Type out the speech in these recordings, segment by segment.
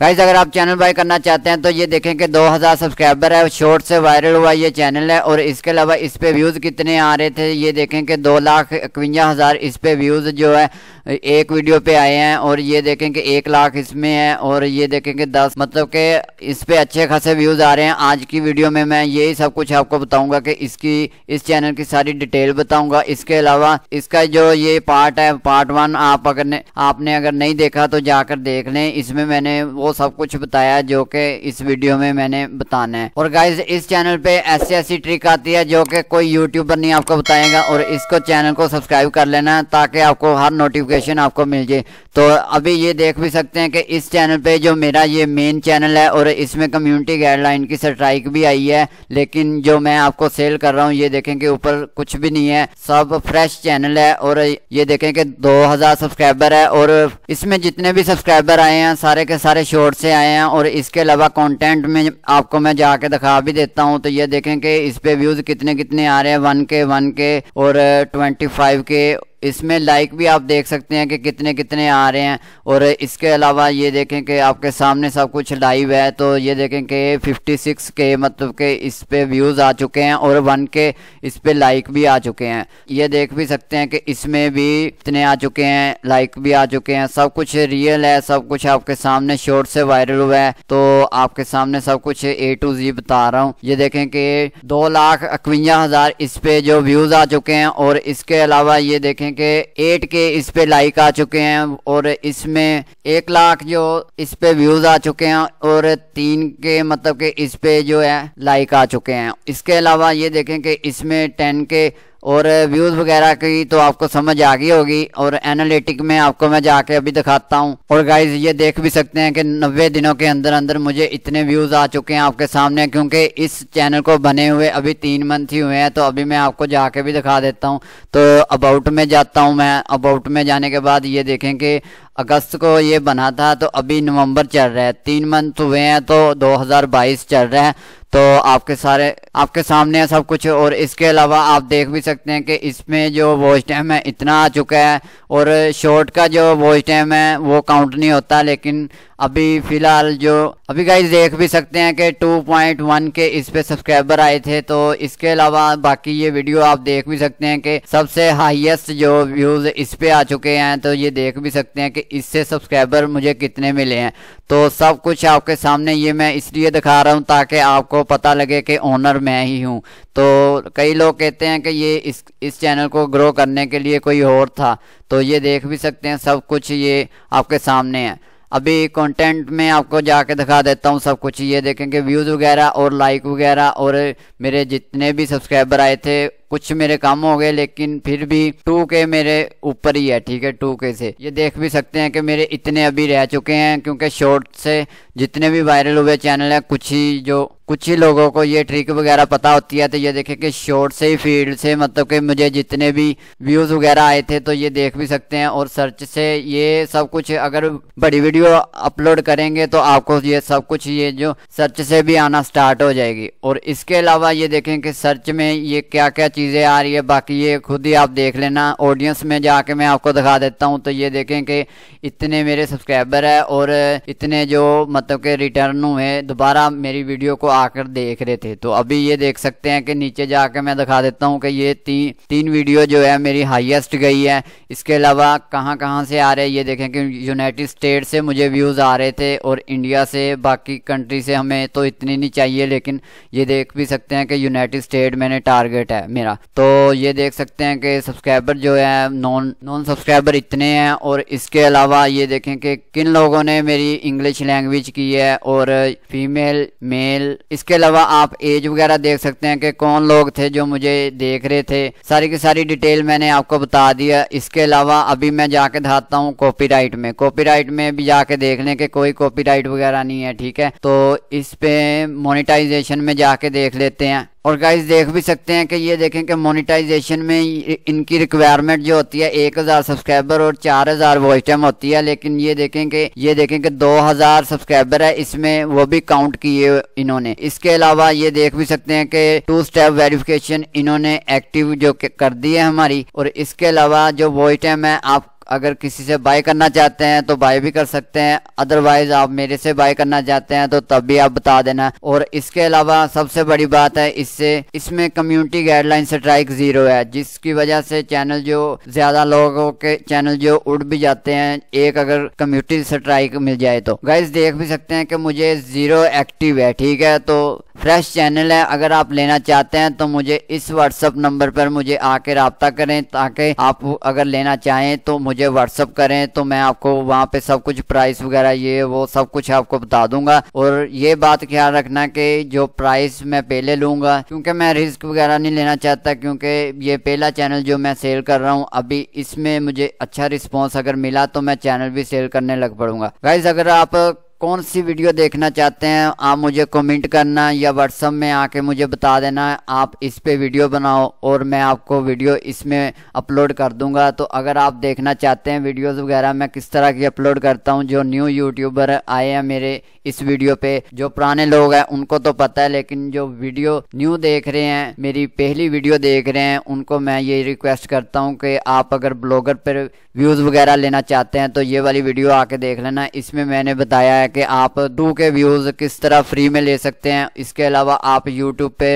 guys अगर आप channel bye करना चाहते हैं तो ये देखें कि 2000 सब्सक्राइबर है शॉर्ट से वायरल हुआ ये चैनल है और इसके अलावा इस पे व्यूज़ कितने आ रहे थे ये देखें कि दो लाख इकवंजा हज़ार इस पे व्यूज़ जो है एक वीडियो पे आए हैं और ये देखें कि एक लाख इसमें है और ये देखें कि दस मतलब के इस पे अच्छे खासे व्यूज़ आ रहे हैं आज की वीडियो में मैं यही सब कुछ आपको बताऊँगा कि इसकी इस चैनल की सारी डिटेल बताऊँगा इसके अलावा इसका जो ये पार्ट है पार्ट वन आप अगर आपने अगर नहीं देखा तो जाकर देख लें इसमें मैंने वो सब कुछ बताया जो कि इस वीडियो में मैंने बताना है और गाइज इस चैनल पे ऐसी ऐसी ट्रिक आती है जो कि कोई यूट्यूबर नहीं आपको बताएगा और इसको चैनल को सब्सक्राइब कर लेना ताकि आपको हर नोटिफिकेशन आपको मिल जाए तो अभी ये देख भी सकते हैं कि इस चैनल पे जो मेरा ये मेन चैनल है और इसमें कम्युनिटी गाइडलाइन की स्ट्राइक भी आई है लेकिन जो मैं आपको सेल कर रहा हूँ ये देखें कि ऊपर कुछ भी नहीं है सब फ्रेश चैनल है और ये देखें कि 2000 सब्सक्राइबर है और इसमें जितने भी सब्सक्राइबर आए हैं सारे के सारे शोर से आए हैं और इसके अलावा कंटेंट में आपको मैं जाके दिखा भी देता हूं तो ये देखें कि इस पे व्यूज़ कितने कितने आ रहे हैं वन के वन के और ट्वेंटी फाइव के इसमें लाइक भी आप देख सकते हैं कि कितने कितने आ रहे हैं और इसके अलावा ये देखें कि आपके सामने सब कुछ लाइव है तो ये देखें कि 56 के मतलब के इस पे व्यूज़ आ चुके हैं और वन के इस पे लाइक भी आ चुके हैं ये देख भी सकते हैं कि इसमें भी इतने आ चुके हैं लाइक भी आ चुके हैं सब कुछ रियल है सब कुछ आपके सामने शॉर्ट से वायरल हुआ है तो आपके सामने सब कुछ ए टू जी बता रहा हूँ ये देखें कि दो लाख इकवंजा हज़ार इस पे जो व्यूज़ आ चुके हैं और इसके अलावा ये देखें देखें कि एट के इस पे लाइक आ चुके हैं और इसमें एक लाख जो इस पे व्यूज आ चुके हैं और तीन के मतलब के इस पे जो है लाइक आ चुके हैं इसके अलावा ये देखें कि इसमें टेन के और व्यूज़ वगैरह की तो आपको समझ आ गई होगी और एनालिटिक में आपको मैं जाके अभी दिखाता हूँ और गाइज ये देख भी सकते हैं कि नब्बे दिनों के अंदर अंदर मुझे इतने व्यूज़ आ चुके हैं आपके सामने क्योंकि इस चैनल को बने हुए अभी तीन मंथ ही हुए हैं तो अभी मैं आपको जाके भी दिखा देता हूँ तो अबाउट में जाता हूँ मैं अबाउट में जाने के बाद ये देखें कि अगस्त को ये बना था तो अभी नवंबर चल रहा है तीन मंथ हुए हैं तो 2022 चल रहा है तो आपके सारे आपके सामने है सब कुछ और इसके अलावा आप देख भी सकते हैं कि इसमें जो वॉच टाइम है इतना आ चुका है और शॉर्ट का जो वॉच टाइम है वो काउंट नहीं होता लेकिन अभी फ़िलहाल जो अभी गाइज देख भी सकते हैं कि 2.1 के इस पे सब्सक्राइबर आए थे तो इसके अलावा बाकी ये वीडियो आप देख भी सकते हैं कि सबसे हाईएस्ट जो व्यूज़ इस पे आ चुके हैं तो ये देख भी सकते हैं कि इससे सब्सक्राइबर मुझे कितने मिले हैं तो सब कुछ आपके सामने ये मैं इसलिए दिखा रहा हूँ ताकि आपको पता लगे कि ओनर मैं ही हूँ तो कई लोग कहते हैं कि ये इस इस चैनल को ग्रो करने के लिए कोई और था तो ये देख भी सकते हैं सब कुछ ये आपके सामने है अभी कंटेंट में आपको जाके दिखा देता हूँ सब कुछ ये देखेंगे व्यूज़ वगैरह और लाइक वगैरह और मेरे जितने भी सब्सक्राइबर आए थे कुछ मेरे कम हो गए लेकिन फिर भी टू के मेरे ऊपर ही है ठीक है टू के से ये देख भी सकते हैं कि मेरे इतने अभी रह चुके हैं क्योंकि शॉर्ट से जितने भी वायरल हुए चैनल हैं कुछ ही जो कुछ ही लोगों को ये ट्रिक वगैरह पता होती है तो ये देखें कि शॉर्ट से ही फील्ड से मतलब कि मुझे जितने भी व्यूज़ वगैरह आए थे तो ये देख भी सकते हैं और सर्च से ये सब कुछ अगर बड़ी वीडियो अपलोड करेंगे तो आपको ये सब कुछ ये जो सर्च से भी आना स्टार्ट हो जाएगी और इसके अलावा ये देखें कि सर्च में ये क्या क्या चीज़ें आ रही है बाकी ये खुद ही आप देख लेना ऑडियंस में जाके मैं आपको दिखा देता हूँ तो ये देखें कि इतने मेरे सब्सक्राइबर है और इतने जो मतलब के रिटर्न हुए दोबारा मेरी वीडियो को आकर देख रहे थे तो अभी ये देख सकते हैं कि नीचे जाके मैं दिखा देता हूँ कि ये ती, तीन वीडियो जो है मेरी हाइस्ट गई है इसके अलावा कहाँ कहाँ से आ रहे हैं ये देखें कि यूनाइटेड स्टेट से मुझे व्यूज़ आ रहे थे और इंडिया से बाकी कंट्री से हमें तो इतनी नहीं चाहिए लेकिन ये देख भी सकते हैं कि यूनाइटेड स्टेट मैंने टारगेट है मेरा मेरा तो ये देख सकते हैं कि सब्सक्राइबर जो है नॉन नॉन सब्सक्राइबर इतने हैं और इसके अलावा ये देखें कि किन लोगों ने मेरी इंग्लिश लैंग्वेज की है और फीमेल मेल इसके अलावा आप एज वगैरह देख सकते हैं कि कौन लोग थे जो मुझे देख रहे थे सारी की सारी डिटेल मैंने आपको बता दिया इसके अलावा अभी मैं जाके दिखाता हूँ कॉपी में कॉपी में भी जाके देख लें कि कोई कॉपी वगैरह नहीं है ठीक है तो इस पे मोनिटाइजेशन में जाके देख लेते हैं और गाइस देख भी सकते हैं कि ये देखें कि मोनेटाइजेशन में इनकी रिक्वायरमेंट जो होती है एक हज़ार सब्सक्राइबर और चार हज़ार वॉइस टाइम होती है लेकिन ये देखें कि ये देखें कि दो हज़ार सब्सक्राइबर है इसमें वो भी काउंट किए इन्होंने इसके अलावा ये देख भी सकते हैं कि टू स्टेप वेरिफिकेशन इन्होंने एक्टिव जो कर दी है हमारी और इसके अलावा जो वॉइस टाइम है आप अगर किसी से बाय करना चाहते हैं तो बाय भी कर सकते हैं अदरवाइज आप मेरे से बाय करना चाहते हैं तो तब भी आप बता देना और इसके अलावा सबसे बड़ी बात है इससे इसमें कम्युनिटी गाइडलाइन स्ट्राइक जीरो है जिसकी वजह से चैनल जो ज्यादा लोगों के चैनल जो उड़ भी जाते हैं एक अगर कम्युनिटी स्ट्राइक मिल जाए तो गाइज देख भी सकते हैं कि मुझे जीरो एक्टिव है ठीक है तो फ्रेश चैनल है अगर आप लेना चाहते हैं तो मुझे इस व्हाट्सअप नंबर पर मुझे आके रबता करें ताकि आप अगर लेना चाहें तो मुझे मुझे व्हाट्सअप करें तो मैं आपको वहाँ पे सब कुछ प्राइस वगैरह ये वो सब कुछ आपको बता दूंगा और ये बात ख्याल रखना कि जो प्राइस मैं पहले लूंगा क्योंकि मैं रिस्क वगैरह नहीं लेना चाहता क्योंकि ये पहला चैनल जो मैं सेल कर रहा हूँ अभी इसमें मुझे अच्छा रिस्पॉन्स अगर मिला तो मैं चैनल भी सेल करने लग पड़ूंगा गाइज अगर आप कौन सी वीडियो देखना चाहते हैं आप मुझे कमेंट करना या व्हाट्सअप में आके मुझे बता देना आप इस पे वीडियो बनाओ और मैं आपको वीडियो इसमें अपलोड कर दूंगा तो अगर आप देखना चाहते हैं वीडियोस वगैरह मैं किस तरह की अपलोड करता हूं जो न्यू यूट्यूबर आए हैं मेरे इस वीडियो पे जो पुराने लोग हैं उनको तो पता है लेकिन जो वीडियो न्यू देख रहे हैं मेरी पहली वीडियो देख रहे हैं उनको मैं ये रिक्वेस्ट करता हूँ कि आप अगर ब्लॉगर पर व्यूज़ वगैरह लेना चाहते हैं तो ये वाली वीडियो आके देख लेना इसमें मैंने बताया है है कि आप दो के व्यूज़ किस तरह फ्री में ले सकते हैं इसके अलावा आप यूट्यूब पे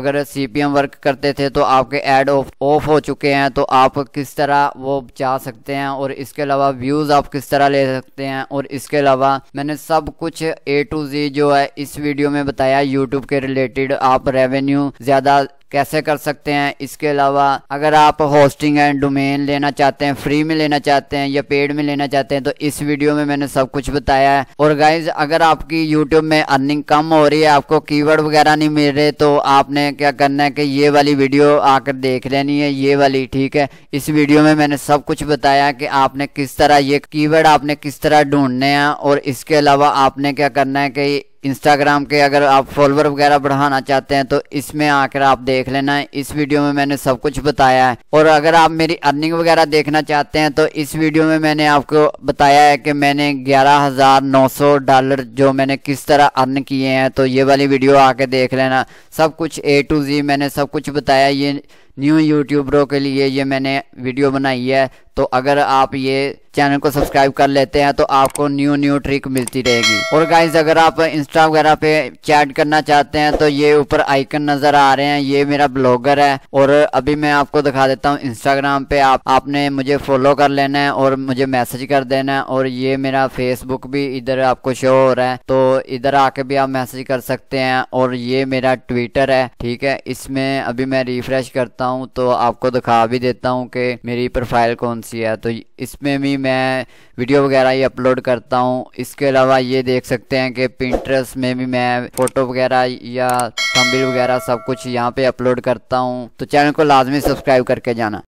अगर सी वर्क करते थे तो आपके एड ऑफ हो चुके हैं तो आप किस तरह वो जा सकते हैं और इसके अलावा व्यूज़ आप किस तरह ले सकते हैं और इसके अलावा मैंने सब कुछ ए टू जी जो है इस वीडियो में बताया यूट्यूब के रिलेटेड आप रेवेन्यू ज़्यादा कैसे कर सकते हैं इसके अलावा अगर आप होस्टिंग एंड डोमेन लेना चाहते हैं फ्री में लेना चाहते हैं या पेड में लेना चाहते हैं तो इस वीडियो में मैंने सब कुछ बताया है और गाइज अगर आपकी यूट्यूब में अर्निंग कम हो रही है आपको कीवर्ड वगैरह नहीं मिल रहे तो आपने क्या करना है कि ये वाली वीडियो आकर देख लेनी है ये वाली ठीक है इस वीडियो में मैंने सब कुछ बताया कि आपने किस तरह ये कीवर्ड आपने किस तरह ढूंढने हैं और इसके अलावा आपने क्या करना है कि इंस्टाग्राम के अगर आप फॉलोअर वगैरह बढ़ाना चाहते हैं तो इसमें आकर आप देख लेना है इस वीडियो में मैंने सब कुछ बताया है और अगर आप मेरी अर्निंग वगैरह देखना चाहते हैं तो इस वीडियो में मैंने आपको बताया है कि मैंने ग्यारह हजार नौ सौ डॉलर जो मैंने किस तरह अर्न किए हैं तो ये वाली वीडियो आके देख लेना सब कुछ ए टू जी मैंने सब कुछ बताया ये न्यू यूट्यूबरों के लिए ये मैंने वीडियो बनाई है तो अगर आप ये चैनल को सब्सक्राइब कर लेते हैं तो आपको न्यू न्यू ट्रिक मिलती रहेगी और गाइज अगर आप इंस्टा वगैरह पे चैट करना चाहते हैं तो ये ऊपर आइकन नजर आ रहे हैं ये मेरा ब्लॉगर है और अभी मैं आपको दिखा देता हूँ इंस्टाग्राम पे आप आपने मुझे फॉलो कर लेना है और मुझे मैसेज कर देना है और ये मेरा फेसबुक भी इधर आपको शो हो रहा है तो इधर आके भी आप मैसेज कर सकते हैं और ये मेरा ट्विटर है ठीक है इसमें अभी मैं रिफ्रेश करता करता हूँ तो आपको दिखा भी देता हूँ कि मेरी प्रोफाइल कौन सी है तो इसमें भी मैं वीडियो वगैरह ही अपलोड करता हूँ इसके अलावा ये देख सकते हैं कि पिंट्रस में भी मैं फ़ोटो वगैरह या थंबिल वगैरह सब कुछ यहाँ पे अपलोड करता हूँ तो चैनल को लाजमी सब्सक्राइब करके जाना